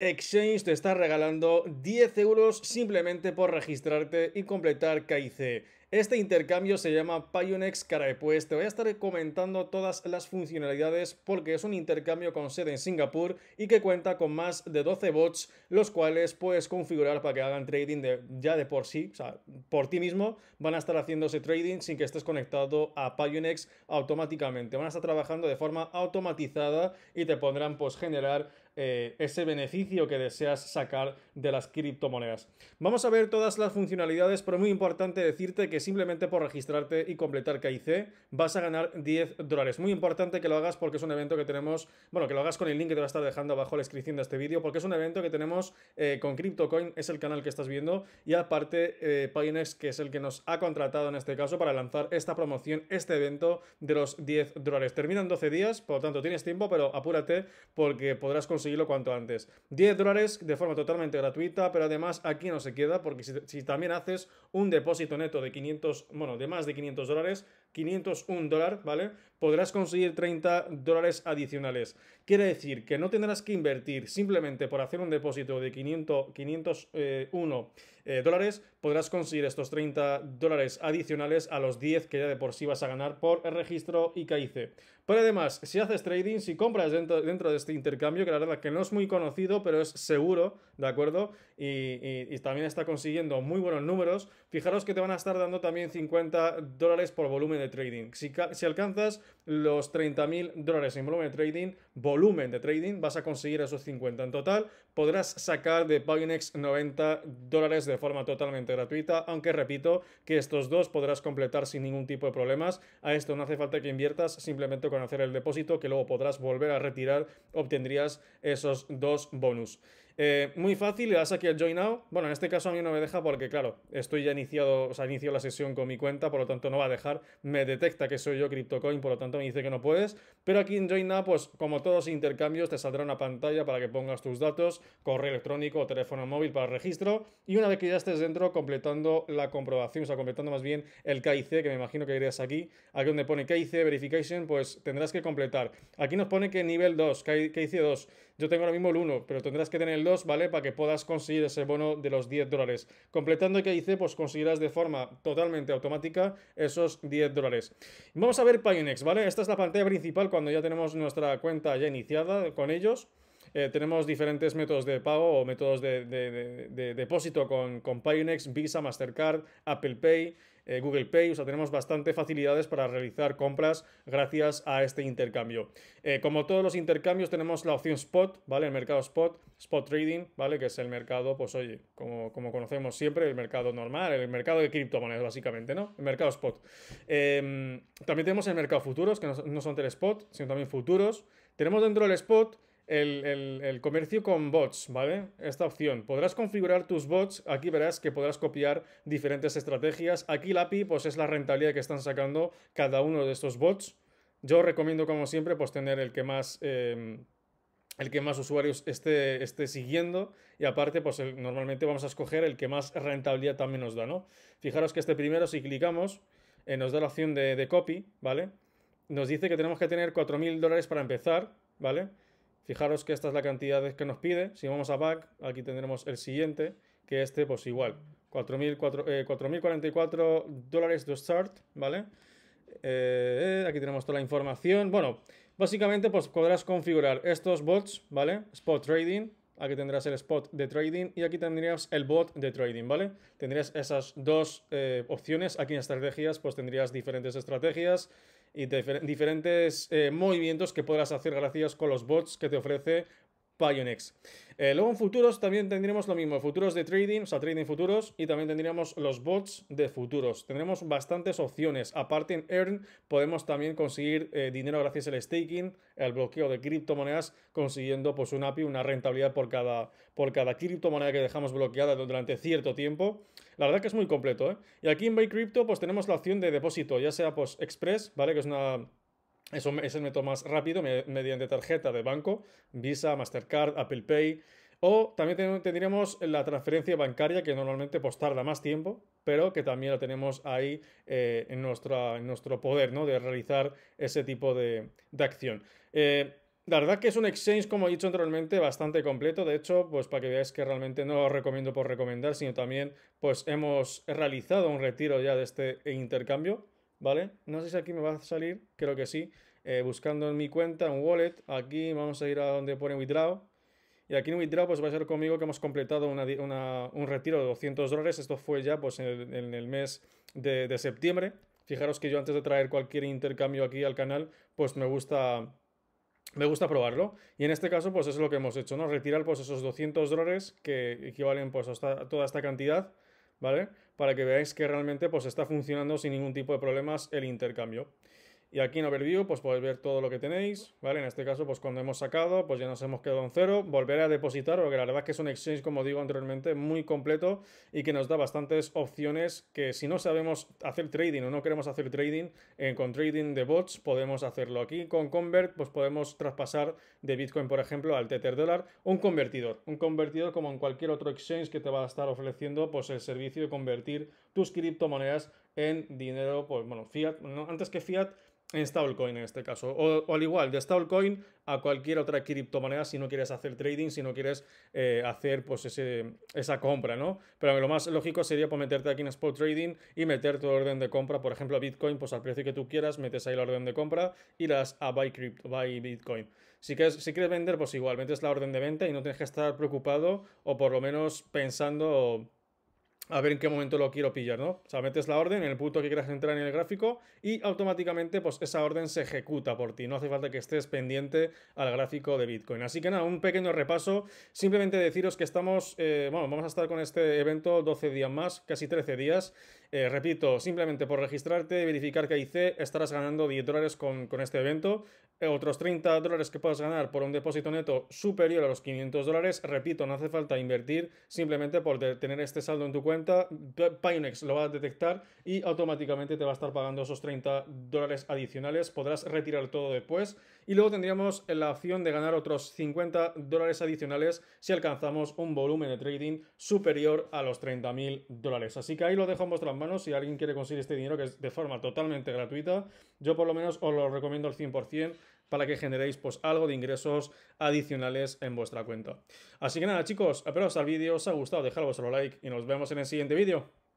Exchange te está regalando 10 euros simplemente por registrarte y completar KIC. Este intercambio se llama Pionex Caraepues. Te voy a estar comentando todas las funcionalidades porque es un intercambio con sede en Singapur y que cuenta con más de 12 bots, los cuales puedes configurar para que hagan trading ya de por sí, o sea, por ti mismo, van a estar haciéndose trading sin que estés conectado a Pionex automáticamente. Van a estar trabajando de forma automatizada y te pondrán pues generar eh, ese beneficio que deseas sacar de las criptomonedas. Vamos a ver todas las funcionalidades, pero muy importante decirte que simplemente por registrarte y completar KIC vas a ganar 10 dólares. Muy importante que lo hagas porque es un evento que tenemos, bueno, que lo hagas con el link que te va a estar dejando abajo la descripción de este vídeo, porque es un evento que tenemos eh, con CryptoCoin, es el canal que estás viendo, y aparte eh, que es el que nos ha contratado en este caso para lanzar esta promoción, este evento de los 10 dólares. terminan 12 días, por lo tanto tienes tiempo, pero apúrate porque podrás conseguirlo cuanto antes. 10 dólares de forma totalmente gratuita, pero además aquí no se queda, porque si, si también haces un depósito neto de 500 bueno, de más de 500 dólares 501 dólares, ¿vale? Podrás conseguir 30 dólares adicionales. Quiere decir que no tendrás que invertir simplemente por hacer un depósito de 500, 501 eh, eh, dólares, podrás conseguir estos 30 dólares adicionales a los 10 que ya de por sí vas a ganar por el registro IKIC. Pero además, si haces trading, si compras dentro, de este intercambio, que la verdad que no es muy conocido, pero es seguro, ¿de acuerdo? y también está consiguiendo muy buenos números. Fijaros que te van a estar dando también 50 dólares por volumen de trading. Si, alcanzas los 30.000 dólares en volumen de trading, volumen de trading, vas a conseguir esos 50. En total, podrás sacar de Pionex 90 dólares de forma totalmente gratuita, aunque repito que estos dos podrás completar sin ningún tipo de problemas. A esto no hace falta que inviertas, simplemente con hacer el depósito que luego podrás volver a retirar, obtendrías esos dos bonus. Eh, muy fácil, le das aquí el Join Now. Bueno, en este caso a mí no me deja porque, claro, estoy ya iniciado, o sea, inicio la sesión con mi cuenta, por lo tanto no va a dejar. Me detecta que soy yo CryptoCoin, por lo tanto me dice que no puedes. Pero aquí en Join Now, pues como todos intercambios, te saldrá una pantalla para que pongas tus datos, correo electrónico o teléfono móvil para registro. Y una vez que ya estés dentro, completando la comprobación, o sea, completando más bien el KIC, que me imagino que irías aquí, aquí donde pone KIC Verification, pues tendrás que completar. Aquí nos pone que nivel 2, KIC 2. Yo tengo ahora mismo el 1, pero tendrás que tener el ¿vale? Para que puedas conseguir ese bono de los 10 dólares. Completando que hice, pues conseguirás de forma totalmente automática esos 10 dólares. Vamos a ver Pionex, ¿vale? Esta es la pantalla principal cuando ya tenemos nuestra cuenta ya iniciada con ellos. Eh, tenemos diferentes métodos de pago o métodos de, depósito con, con Pionex, Visa, Mastercard, Apple Pay. Eh, Google Pay, o tenemos bastantes facilidades para realizar compras gracias a este intercambio. Eh, como todos los intercambios, tenemos la opción Spot, ¿vale? El mercado Spot, Spot Trading, ¿vale? Que es el mercado, pues oye, como, conocemos siempre, el mercado normal, el mercado de criptomonedas, básicamente, ¿no? El mercado Spot. Em, también tenemos el mercado futuros, que no, son son Spot, sino también futuros. Tenemos dentro del Spot el, comercio con bots, ¿vale? Esta opción. Podrás configurar tus bots. Aquí verás que podrás copiar diferentes estrategias. Aquí la API, pues es la rentabilidad que están sacando cada uno de estos bots. Yo recomiendo, como siempre, pues tener el que más... Em, el que más usuarios esté, siguiendo y aparte pues normalmente vamos a escoger el que más rentabilidad también nos da, ¿no? Fijaros que este primero si clicamos eh, nos da la opción de, de, copy, ¿vale? Nos dice que tenemos que tener 4.000 dólares para empezar, ¿vale? Fijaros que esta es la cantidad que nos pide. Si vamos a back, aquí tendremos el siguiente, que este pues igual, 4.044 eh, dólares de start, ¿vale? Eh, aquí tenemos toda la información. Bueno, básicamente pues podrás configurar estos bots, ¿vale? Spot Trading, aquí tendrás el spot de trading y aquí tendrías el bot de trading, ¿vale? Tendrías esas dos eh, opciones, aquí en estrategias pues tendrías diferentes estrategias, y diferentes eh, movimientos que podrás hacer gracias con los bots que te ofrece Pionex. Eh, luego en futuros también tendríamos lo mismo, futuros de trading, o sea, trading futuros, y también tendríamos los bots de futuros. Tendremos bastantes opciones. Aparte en Earn podemos también conseguir eh, dinero gracias al staking, al bloqueo de criptomonedas, consiguiendo pues un API, una rentabilidad por cada, por cada criptomoneda que dejamos bloqueada durante cierto tiempo. La verdad que es muy completo, ¿eh? Y aquí en Buy Crypto pues tenemos la opción de depósito, ya sea pues Express, ¿vale? Que es una eso es el método más rápido mediante tarjeta de banco, Visa, Mastercard, Apple Pay. O también tendríamos la transferencia bancaria que normalmente pues, tarda más tiempo, pero que también la tenemos ahí eh, en, nuestra, nuestro poder ¿no? de realizar ese tipo de, acción. Eh, la verdad que es un exchange, como he dicho anteriormente, bastante completo. De hecho, pues para que veáis que realmente no lo recomiendo por recomendar, sino también pues hemos realizado un retiro ya de este intercambio ¿vale? No sé si aquí me va a salir, creo que sí. Eh, buscando en mi cuenta, un wallet, aquí vamos a ir a donde pone withdraw. Y aquí en Withdraw pues va a ser conmigo que hemos completado un retiro de 200 dólares. Esto fue ya pues, en el, mes de, septiembre. Fijaros que yo antes de traer cualquier intercambio aquí al canal, pues me gusta... Me gusta probarlo y en este caso pues eso es lo que hemos hecho, ¿no? Retirar pues esos 200 dólares que equivalen pues a toda esta cantidad ¿vale? Para que veáis que realmente pues está funcionando sin ningún tipo de problemas el intercambio. Y aquí en Overview, pues podéis ver todo lo que tenéis, ¿vale? En este caso, pues cuando hemos sacado, pues ya nos hemos quedado en cero. Volveré a depositar, porque la verdad es que es un exchange, como digo anteriormente, muy completo y que nos da bastantes opciones que si no sabemos hacer trading o no queremos hacer trading, eh, con trading de bots podemos hacerlo aquí. Con Convert, pues podemos traspasar de Bitcoin, por ejemplo, al Tether Dollar, un convertidor. Un convertidor como en cualquier otro exchange que te va a estar ofreciendo, pues el servicio de convertir tus criptomonedas en dinero, pues bueno, fiat, antes que fiat, en stablecoin en este caso. O, al igual, de stablecoin a cualquier otra criptomoneda si no quieres hacer trading, si no quieres eh, hacer pues ese, esa compra, ¿no? Pero lo más lógico sería pues, meterte aquí en Spot Trading y meter tu orden de compra, por ejemplo, a Bitcoin, pues al precio que tú quieras, metes ahí la orden de compra y las a Buy, crypto, buy Bitcoin. Si quieres, si quieres vender, pues igual, metes la orden de venta y no tienes que estar preocupado o por lo menos pensando a ver en qué momento lo quiero pillar, ¿no? O sea, metes la orden en el punto que quieras entrar en el gráfico y automáticamente pues esa orden se ejecuta por ti. No hace falta que estés pendiente al gráfico de Bitcoin. Así que nada, un pequeño repaso. Simplemente deciros que estamos, eh, bueno, vamos a estar con este evento 12 días más, casi 13 días. Eh, repito, simplemente por registrarte, verificar que hay C, estarás ganando 10 dólares con, este evento. Eh, otros 30 dólares que puedas ganar por un depósito neto superior a los 500 dólares. Repito, no hace falta invertir, simplemente por tener este saldo en tu cuenta, Pionex lo va a detectar y automáticamente te va a estar pagando esos 30 dólares adicionales. Podrás retirar todo después. Y luego tendríamos la opción de ganar otros 50 dólares adicionales si alcanzamos un volumen de trading superior a los 30.000 dólares. Así que ahí lo dejo en manos si alguien quiere conseguir este dinero que es de forma totalmente gratuita. Yo por lo menos os lo recomiendo al 100% para que generéis pues algo de ingresos adicionales en vuestra cuenta. Así que nada chicos, espero al vídeo os ha gustado, dejad vuestro like y nos vemos en el siguiente vídeo.